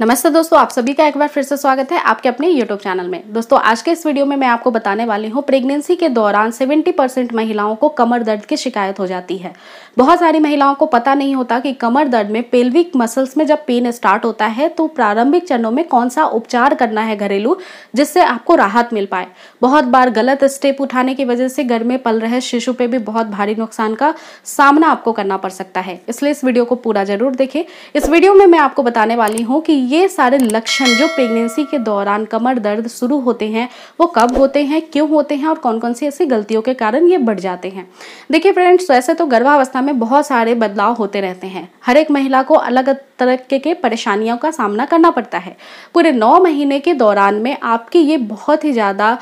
नमस्ते दोस्तों आप सभी का एक बार फिर से स्वागत है आपके अपने यूट्यूब चैनल में दोस्तों आज के इस वीडियो में मैं आपको बताने वाली हूँ प्रेगनेंसी के दौरान 70 परसेंट महिलाओं को कमर दर्द की शिकायत हो जाती है बहुत सारी महिलाओं को पता नहीं होता कि कमर दर्द में पेल्विक मसल्स में जब पेन स्टार्ट होता है तो प्रारंभिक चरणों में कौन सा उपचार करना है घरेलू जिससे आपको राहत मिल पाए बहुत बार गलत स्टेप उठाने की वजह से घर में पल रहे शिशु पे भी बहुत भारी नुकसान का सामना आपको करना पड़ सकता है इसलिए इस वीडियो को पूरा जरूर देखें इस वीडियो में मैं आपको बताने वाली हूँ कि ये सारे लक्षण जो प्रेगनेंसी के दौरान कमर दर्द शुरू होते हैं वो कब होते हैं क्यों होते हैं और कौन कौन सी ऐसी गलतियों के कारण ये बढ़ जाते हैं देखिए फ्रेंड्स वैसे तो गर्भावस्था में बहुत सारे बदलाव होते रहते हैं हर एक महिला को अलग तरह के परेशानियों का सामना करना पड़ता है पूरे नौ महीने के दौरान में आपकी ये बहुत ही ज़्यादा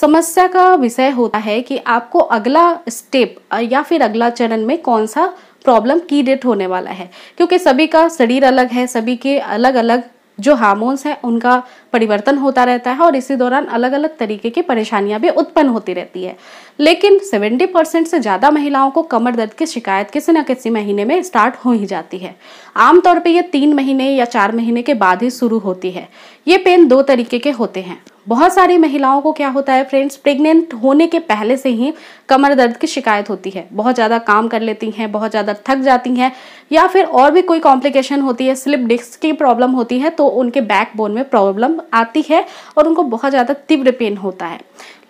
समस्या का विषय होता है कि आपको अगला स्टेप या फिर अगला चरण में कौन सा प्रॉब्लम की डेट होने वाला है क्योंकि सभी का शरीर अलग है सभी के अलग अलग जो हार्मोन्स हैं उनका परिवर्तन होता रहता है और इसी दौरान अलग अलग तरीके की परेशानियां भी उत्पन्न होती रहती है लेकिन 70 परसेंट से ज़्यादा महिलाओं को कमर दर्द की शिकायत किसी न किसी महीने में स्टार्ट हो ही जाती है आमतौर पर यह तीन महीने या चार महीने के बाद ही शुरू होती है ये पेन दो तरीके के होते हैं बहुत सारी महिलाओं को क्या होता है फ्रेंड्स प्रेग्नेंट होने के पहले से ही कमर दर्द की शिकायत होती है बहुत ज़्यादा काम कर लेती हैं बहुत ज़्यादा थक जाती हैं या फिर और भी कोई कॉम्प्लिकेशन होती है स्लिप डिस्क की प्रॉब्लम होती है तो उनके बैक बोन में प्रॉब्लम आती है और उनको बहुत ज़्यादा तीव्र पेन होता है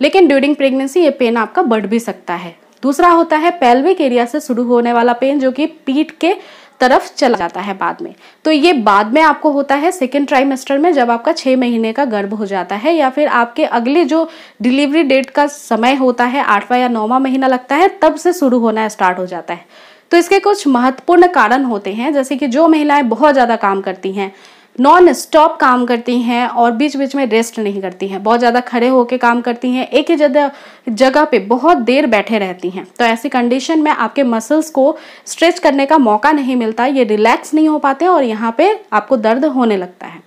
लेकिन ड्यूरिंग प्रेगनेंसी ये पेन आपका बढ़ भी सकता है दूसरा होता है पेल्विक एरिया से शुरू होने वाला पेन जो कि पीठ के तरफ चला जाता है बाद में तो ये बाद में आपको होता है सेकेंड ट्राइमेस्टर में जब आपका छः महीने का गर्भ हो जाता है या फिर आपके अगले जो डिलीवरी डेट का समय होता है आठवां या नौवा महीना लगता है तब से शुरू होना स्टार्ट हो जाता है तो इसके कुछ महत्वपूर्ण कारण होते हैं जैसे कि जो महिलाएं बहुत ज़्यादा काम करती हैं नॉन स्टॉप काम करती हैं और बीच बीच में रेस्ट नहीं करती हैं बहुत ज़्यादा खड़े होकर काम करती हैं एक ही जगह जगह पे बहुत देर बैठे रहती हैं तो ऐसी कंडीशन में आपके मसल्स को स्ट्रेच करने का मौका नहीं मिलता ये रिलैक्स नहीं हो पाते और यहाँ पे आपको दर्द होने लगता है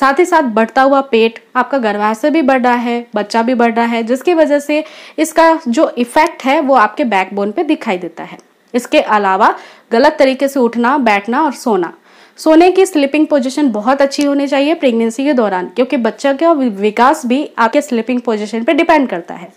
साथ ही साथ बढ़ता हुआ पेट आपका गर्भाशय भी बढ़ रहा है बच्चा भी बढ़ रहा है जिसकी वजह से इसका जो इफेक्ट है वो आपके बैकबोन पे दिखाई देता है इसके अलावा गलत तरीके से उठना बैठना और सोना सोने की स्लीपिंग पोजिशन बहुत अच्छी होनी चाहिए प्रेगनेंसी के दौरान क्योंकि बच्चा का विकास भी आपके स्लीपिंग पोजिशन पर डिपेंड करता है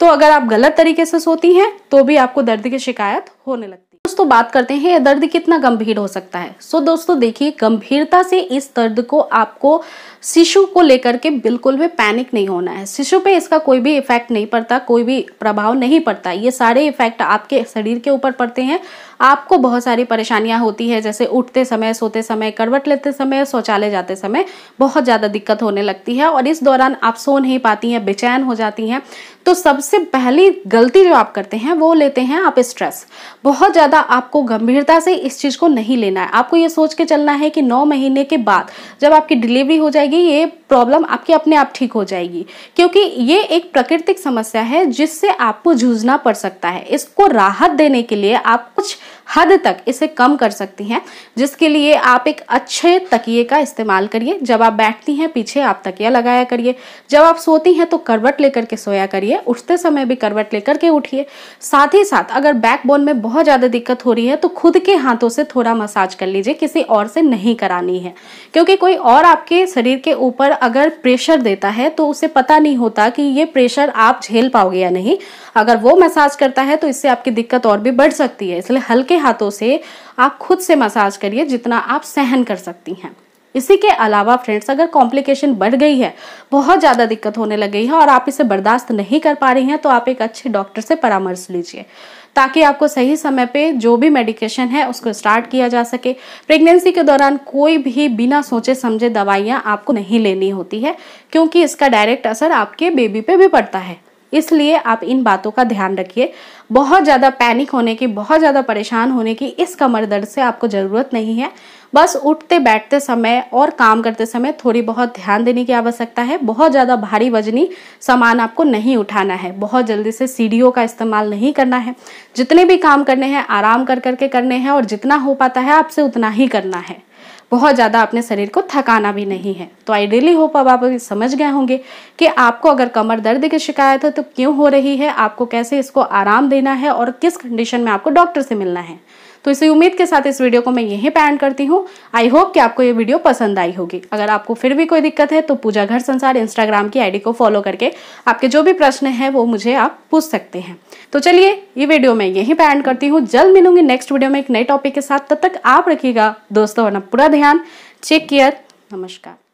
तो अगर आप गलत तरीके से सोती हैं तो भी आपको दर्द की शिकायत होने लगती है दोस्तों बात करते हैं यह दर्द कितना गंभीर हो सकता है सो दोस्तों देखिए गंभीरता से इस दर्द को आपको शिशु को लेकर के बिल्कुल भी पैनिक नहीं होना है शिशु पे इसका कोई भी इफेक्ट नहीं पड़ता कोई भी प्रभाव नहीं पड़ता ये सारे इफेक्ट आपके शरीर के ऊपर पड़ते हैं आपको बहुत सारी परेशानियां होती है जैसे उठते समय सोते समय करवट लेते समय शौचालय जाते समय बहुत ज़्यादा दिक्कत होने लगती है और इस दौरान आप सो नहीं पाती हैं बेचैन हो जाती हैं तो सबसे पहली गलती जो आप करते हैं वो लेते हैं आप स्ट्रेस बहुत ज़्यादा ज्यादा आपको गंभीरता से इस चीज को नहीं लेना है आपको ये सोच के चलना है कि नौ महीने के बाद जब आपकी डिलीवरी हो जाएगी ये प्रॉब्लम आपकी अपने आप ठीक हो जाएगी क्योंकि ये एक प्राकृतिक समस्या है जिससे आपको जूझना पड़ सकता है इसको राहत देने के लिए आप कुछ हद तक इसे कम कर सकती हैं जिसके लिए आप एक अच्छे तकिए का इस्तेमाल करिए जब आप बैठती हैं पीछे आप तकिया लगाया करिए जब आप सोती हैं तो करवट लेकर के सोया करिए उठते समय भी करवट लेकर के उठिए साथ ही साथ अगर बैक बोन में बहुत ज़्यादा दिक्कत हो रही है तो खुद के हाथों से थोड़ा मसाज कर लीजिए किसी और से नहीं करानी है क्योंकि कोई और आपके शरीर के ऊपर अगर प्रेशर देता है तो उसे पता नहीं होता कि ये प्रेशर आप झेल पाओगे या नहीं अगर वो मसाज करता है तो इससे आपकी दिक्कत और भी बढ़ सकती है इसलिए हल्के हाथों से आप खुद से मसाज करिए जितना आप सहन कर सकती हैं इसी के अलावा फ्रेंड्स अगर कॉम्प्लिकेशन बढ़ गई है बहुत ज़्यादा दिक्कत होने लग गई है और आप इसे बर्दाश्त नहीं कर पा रही हैं तो आप एक अच्छे डॉक्टर से परामर्श लीजिए ताकि आपको सही समय पे जो भी मेडिकेशन है उसको स्टार्ट किया जा सके प्रेगनेंसी के दौरान कोई भी बिना सोचे समझे दवाइयाँ आपको नहीं लेनी होती है क्योंकि इसका डायरेक्ट असर आपके बेबी पे भी पड़ता है इसलिए आप इन बातों का ध्यान रखिए बहुत ज़्यादा पैनिक होने की बहुत ज़्यादा परेशान होने की इस कमर दर्द से आपको ज़रूरत नहीं है बस उठते बैठते समय और काम करते समय थोड़ी बहुत ध्यान देने की आवश्यकता है बहुत ज़्यादा भारी वजनी सामान आपको नहीं उठाना है बहुत जल्दी से सीढ़ियों का इस्तेमाल नहीं करना है जितने भी काम करने हैं आराम कर करके करने हैं और जितना हो पाता है आपसे उतना ही करना है बहुत ज़्यादा अपने शरीर को थकाना भी नहीं है तो आई रियली होप अब आप समझ गए होंगे कि आपको अगर कमर दर्द की शिकायत है तो क्यों हो रही है आपको कैसे इसको आराम देना है और किस कंडीशन में आपको डॉक्टर से मिलना है तो इसी उम्मीद के साथ इस वीडियो को मैं यहीं पर एंड करती हूँ आई होप कि आपको ये वीडियो पसंद आई होगी अगर आपको फिर भी कोई दिक्कत है तो पूजा घर संसार इंस्टाग्राम की आईडी को फॉलो करके आपके जो भी प्रश्न हैं वो मुझे आप पूछ सकते हैं तो चलिए ये वीडियो मैं यहीं पर एंड करती हूँ जल्द मिलूंगी नेक्स्ट वीडियो में एक नए टॉपिक के साथ तब तक आप रखिएगा दोस्तों अपना पूरा ध्यान चेक केयर नमस्कार